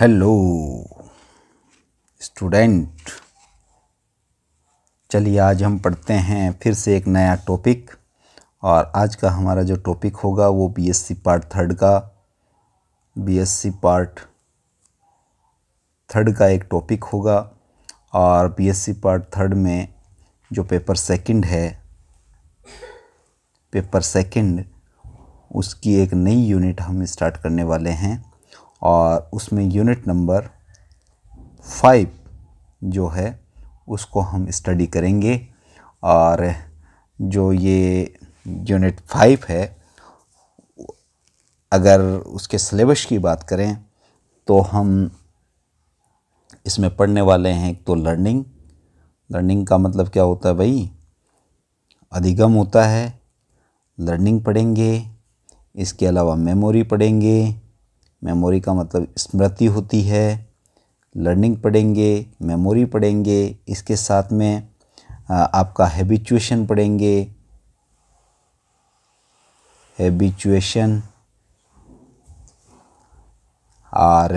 hello student चलिए आज हम पढ़ते हैं फिर से एक नया टॉपिक और आज का हमारा जो टॉपिक होगा वो बीएससी पार्ट थर्ड का बीएससी पार्ट थर्ड का एक टॉपिक होगा और बीएससी पार्ट थर्ड में जो पेपर सेकंड है पेपर सेकंड उसकी एक नई यूनिट हम स्टार्ट करने वाले हैं और उसमें यूनिट नंबर फाइव जो है उसको हम स्टडी करेंगे और जो ये यूनिट फाइव है अगर उसके सिलेबस की बात करें तो हम इसमें पढ़ने वाले हैं एक तो लर्निंग लर्निंग का मतलब क्या होता है भाई अधिगम होता है लर्निंग पढ़ेंगे इसके अलावा मेमोरी पढ़ेंगे मेमोरी का मतलब स्मृति होती है लर्निंग पढ़ेंगे मेमोरी पढ़ेंगे इसके साथ में आपका हैबिचुएशन पढ़ेंगे हैबिचुएशन और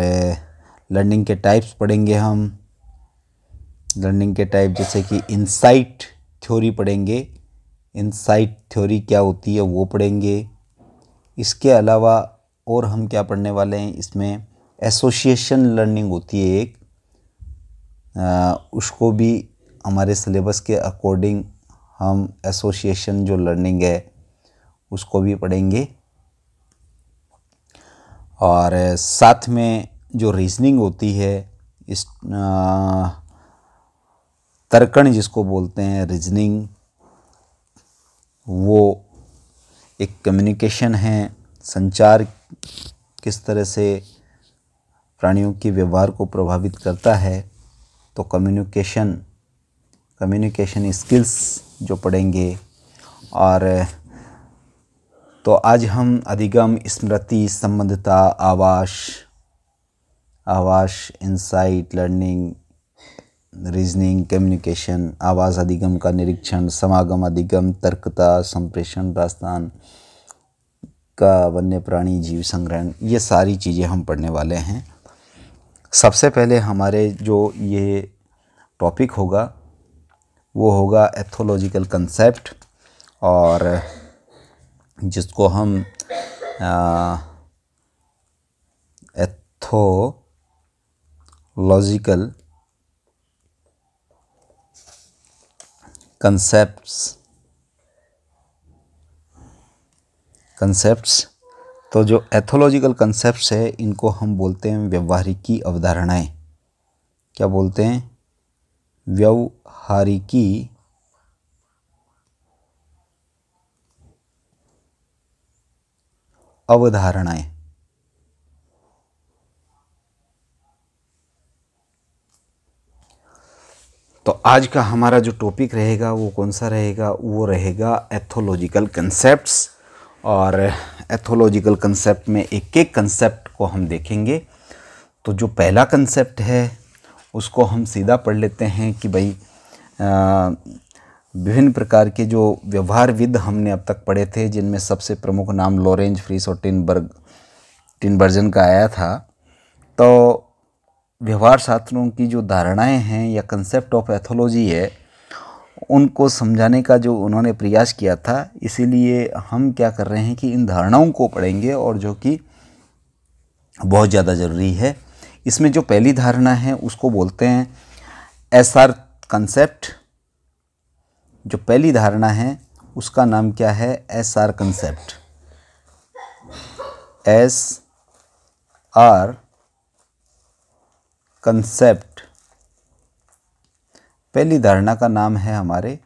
लर्निंग के टाइप्स पढ़ेंगे हम लर्निंग के टाइप जैसे कि इंसाइट थ्योरी पढ़ेंगे इनसाइट थ्योरी क्या होती है वो पढ़ेंगे इसके अलावा और हम क्या पढ़ने वाले हैं इसमें एसोसिएशन लर्निंग होती है एक उसको भी हमारे सिलेबस के अकॉर्डिंग हम एसोसिएशन जो लर्निंग है उसको भी पढ़ेंगे और साथ में जो रीजनिंग होती है इस तर्कण जिसको बोलते हैं रीजनिंग वो एक कम्युनिकेशन है संचार किस तरह से प्राणियों के व्यवहार को प्रभावित करता है तो कम्युनिकेशन कम्युनिकेशन स्किल्स जो पढ़ेंगे और तो आज हम अधिगम स्मृति संबद्धता आवास आवास इंसाइट लर्निंग रीजनिंग कम्युनिकेशन आवाज़ अधिगम का निरीक्षण समागम अधिगम तर्कता संप्रेषण दास्तान का वन्य प्राणी जीव संग्रहण ये सारी चीज़ें हम पढ़ने वाले हैं सबसे पहले हमारे जो ये टॉपिक होगा वो होगा एथोलॉजिकल कंसेप्ट और जिसको हम एथोलॉजिकल कंसेप्ट्स कंसेप्ट्स तो जो एथोलॉजिकल कंसेप्ट है इनको हम बोलते हैं व्यवहारिकी अवधारणाएं क्या बोलते हैं व्यवहारिकी अवधारणाएं तो आज का हमारा जो टॉपिक रहेगा वो कौन सा रहेगा वो रहेगा एथोलॉजिकल कंसेप्ट्स और एथोलॉजिकल कंसेप्ट में एक एक कंसेप्ट को हम देखेंगे तो जो पहला कंसेप्ट है उसको हम सीधा पढ़ लेते हैं कि भाई विभिन्न प्रकार के जो व्यवहार विद हमने अब तक पढ़े थे जिनमें सबसे प्रमुख नाम लॉरेंज फ्रीस और टिनबर्ग टिनबर्जन का आया था तो व्यवहार शास्त्रों की जो धारणाएं हैं या कंसेप्ट ऑफ एथोलॉजी है उनको समझाने का जो उन्होंने प्रयास किया था इसीलिए हम क्या कर रहे हैं कि इन धारणाओं को पढ़ेंगे और जो कि बहुत ज़्यादा ज़रूरी है इसमें जो पहली धारणा है उसको बोलते हैं एस आर कंसेप्ट जो पहली धारणा है उसका नाम क्या है S R concept S R concept पहली धारणा का नाम है हमारे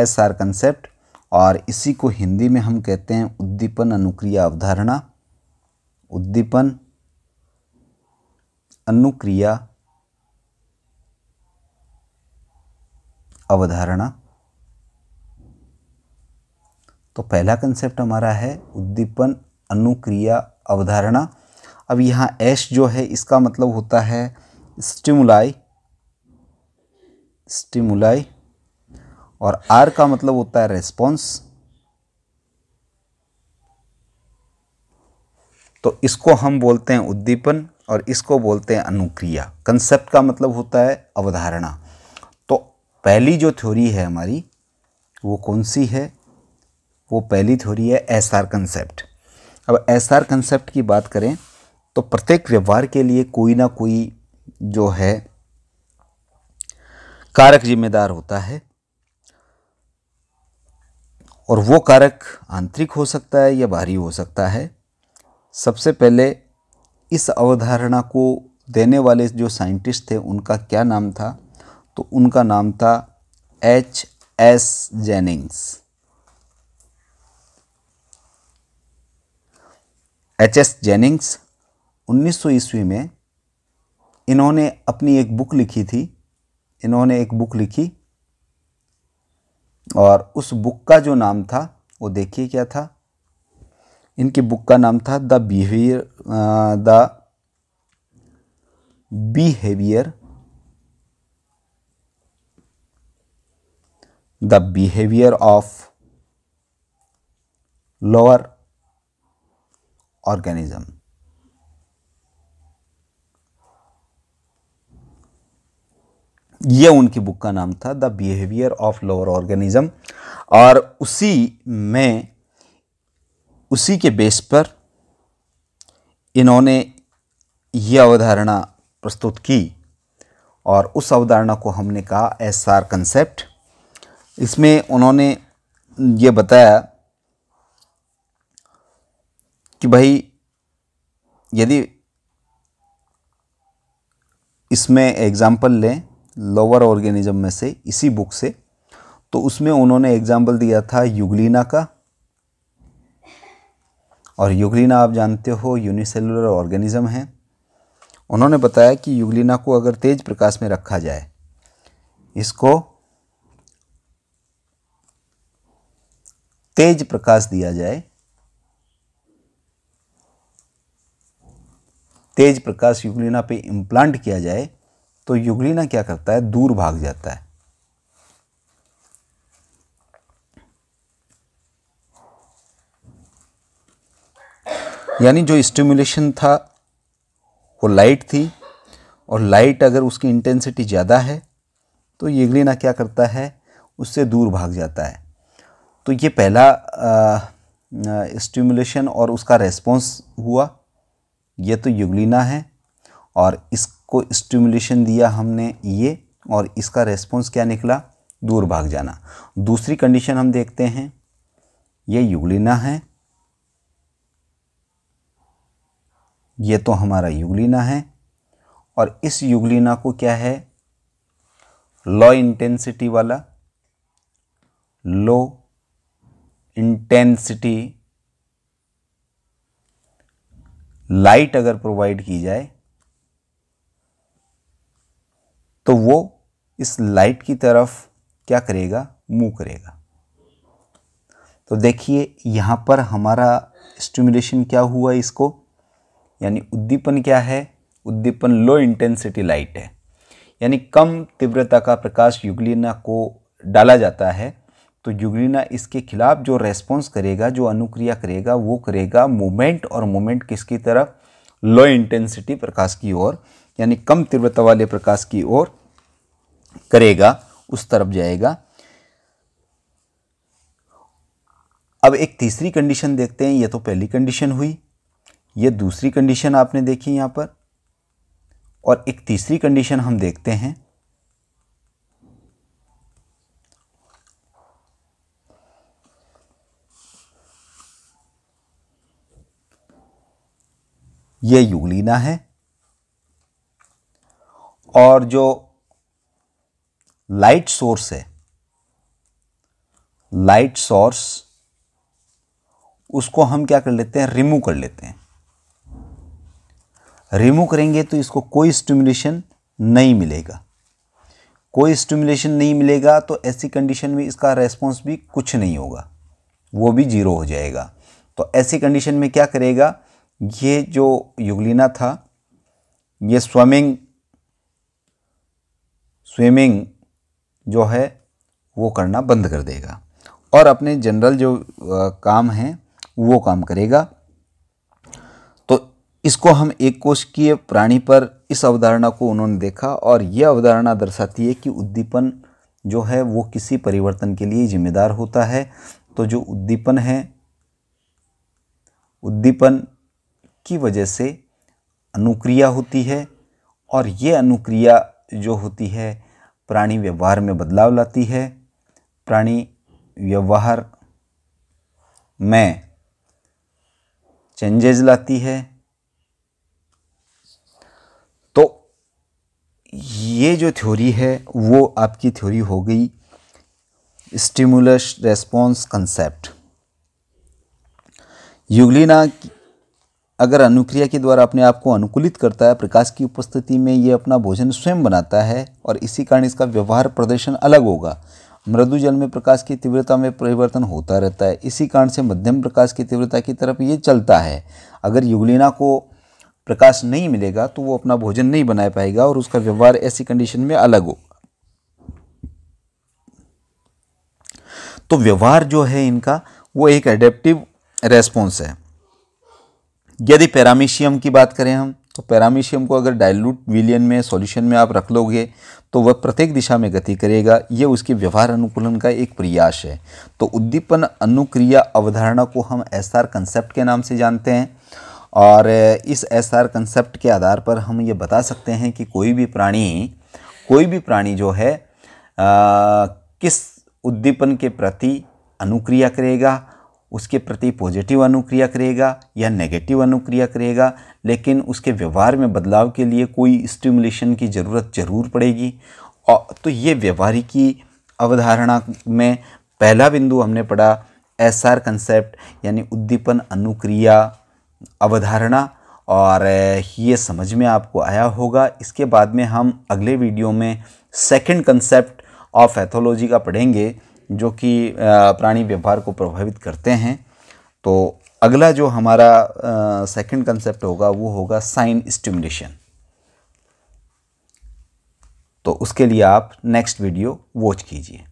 एस आर कंसेप्ट और इसी को हिंदी में हम कहते हैं उद्दीपन अनुक्रिया अवधारणा उद्दीपन अनुक्रिया अवधारणा तो पहला कंसेप्ट हमारा है उद्दीपन अनुक्रिया अवधारणा अब यहाँ एश जो है इसका मतलब होता है स्टिमुलाई स्टिमुलाई और आर का मतलब होता है रेस्पॉन्स तो इसको हम बोलते हैं उद्दीपन और इसको बोलते हैं अनुक्रिया कंसेप्ट का मतलब होता है अवधारणा तो पहली जो थ्योरी है हमारी वो कौन सी है वो पहली थ्योरी है एस आर कंसेप्ट अब एस आर कंसेप्ट की बात करें तो प्रत्येक व्यवहार के लिए कोई ना कोई जो है कारक जिम्मेदार होता है और वो कारक आंतरिक हो सकता है या बाहरी हो सकता है सबसे पहले इस अवधारणा को देने वाले जो साइंटिस्ट थे उनका क्या नाम था तो उनका नाम था H S Jennings H S Jennings 1900 ईस्वी में इन्होंने अपनी एक बुक लिखी थी इन्होंने एक बुक लिखी और उस बुक का जो नाम था वो देखिए क्या था इनकी बुक का नाम था the behaviour the behaviour the behaviour of lower organism ये उनकी बुक का नाम था the behaviour of lower organism और उसी में उसी के बेस पर इन्होंने ये अवधारणा प्रस्तुत की और उस अवधारणा को हमने कहा एस आर कंसेप्ट इसमें उन्होंने ये बताया कि भाई यदि इसमें एग्ज़ाम्पल लें लोअर ऑर्गेनिज्म में से इसी बुक से तो उसमें उन्होंने एग्जाम्पल दिया था युगलिना का और युगलिना आप जानते हो यूनिसेलुलर ऑर्गेनिज्म है उन्होंने बताया कि युगलिना को अगर तेज प्रकाश में रखा जाए इसको तेज प्रकाश दिया जाए तेज प्रकाश युगलिना पे इम्प्लांट किया जाए तो युगलीना क्या करता है दूर भाग जाता है यानी जो स्टिमुलेशन था वो लाइट थी और लाइट अगर उसकी इंटेंसिटी ज़्यादा है तो युगलीना क्या करता है उससे दूर भाग जाता है तो ये पहला स्टिमुलेशन और उसका रेस्पॉन्स हुआ ये तो युगलिना है और इस को स्टिमुलेशन दिया हमने ये और इसका रेस्पॉन्स क्या निकला दूर भाग जाना दूसरी कंडीशन हम देखते हैं ये युगलिना है ये तो हमारा युगलिना है और इस युगलिना को क्या है लो इंटेंसिटी वाला लो इंटेंसिटी लाइट अगर प्रोवाइड की जाए तो वो इस लाइट की तरफ क्या करेगा मूव करेगा तो देखिए यहाँ पर हमारा स्टिमुलेशन क्या हुआ इसको यानी उद्दीपन क्या है उद्दीपन लो इंटेंसिटी लाइट है यानी कम तीव्रता का प्रकाश युगलिना को डाला जाता है तो युगलिना इसके खिलाफ जो रेस्पॉन्स करेगा जो अनुक्रिया करेगा वो करेगा मोमेंट और मोमेंट किसकी तरफ लो इंटेंसिटी प्रकाश की ओर यानी कम तीव्रता वाले प्रकाश की ओर करेगा उस तरफ जाएगा अब एक तीसरी कंडीशन देखते हैं ये तो पहली कंडीशन हुई ये दूसरी कंडीशन आपने देखी यहां पर और एक तीसरी कंडीशन हम देखते हैं ये युगलीना है और जो लाइट सोर्स है लाइट सोर्स उसको हम क्या कर लेते हैं रिमूव कर लेते हैं रिमूव करेंगे तो इसको कोई स्टिमुलेशन नहीं मिलेगा कोई स्टिमुलेशन नहीं मिलेगा तो ऐसी कंडीशन में इसका रेस्पॉन्स भी कुछ नहीं होगा वो भी ज़ीरो हो जाएगा तो ऐसी कंडीशन में क्या करेगा ये जो युगलिना था ये स्विमिंग स्विमिंग जो है वो करना बंद कर देगा और अपने जनरल जो काम हैं वो काम करेगा तो इसको हम एक कोश की प्राणी पर इस अवधारणा को उन्होंने देखा और ये अवधारणा दर्शाती है कि उद्दीपन जो है वो किसी परिवर्तन के लिए जिम्मेदार होता है तो जो उद्दीपन है उद्दीपन की वजह से अनुक्रिया होती है और ये अनुक्रिया जो होती है प्राणी व्यवहार में बदलाव लाती है प्राणी व्यवहार में चेंजेज लाती है तो ये जो थ्योरी है वो आपकी थ्योरी हो गई स्टिमुलस रेस्पॉन्स कंसेप्ट युगलिना अगर अनुक्रिया के द्वारा अपने आप को अनुकूलित करता है प्रकाश की उपस्थिति में ये अपना भोजन स्वयं बनाता है और इसी कारण इसका व्यवहार प्रदर्शन अलग होगा मृदु जल में प्रकाश की तीव्रता में परिवर्तन होता रहता है इसी कारण से मध्यम प्रकाश की तीव्रता की तरफ ये चलता है अगर युगलिना को प्रकाश नहीं मिलेगा तो वो अपना भोजन नहीं बना पाएगा और उसका व्यवहार ऐसी कंडीशन में अलग होगा तो व्यवहार जो है इनका वो एक एडेप्टिव रेस्पॉन्स है यदि पैरामीशियम की बात करें हम तो पैरामीशियम को अगर डायलूट विलियन में सॉल्यूशन में आप रख लोगे तो वह प्रत्येक दिशा में गति करेगा ये उसके व्यवहार अनुकूलन का एक प्रयास है तो उद्दीपन अनुक्रिया अवधारणा को हम एस आर कंसेप्ट के नाम से जानते हैं और इस एस आर कंसेप्ट के आधार पर हम ये बता सकते हैं कि कोई भी प्राणी कोई भी प्राणी जो है आ, किस उद्दीपन के प्रति अनुक्रिया करेगा उसके प्रति पॉजिटिव अनुक्रिया करेगा या नेगेटिव अनुक्रिया करेगा लेकिन उसके व्यवहार में बदलाव के लिए कोई स्टिमुलेशन की ज़रूरत ज़रूर पड़ेगी और तो ये व्यवहारिकी अवधारणा में पहला बिंदु हमने पढ़ा एस आर कंसेप्ट यानी उद्दीपन अनुक्रिया अवधारणा और ये समझ में आपको आया होगा इसके बाद में हम अगले वीडियो में सेकंड कंसेप्ट ऑफ एथोलॉजी का पढ़ेंगे जो कि प्राणी व्यवहार को प्रभावित करते हैं तो अगला जो हमारा सेकंड कंसेप्ट होगा वो होगा साइन स्टिमुलेशन तो उसके लिए आप नेक्स्ट वीडियो वॉच कीजिए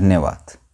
धन्यवाद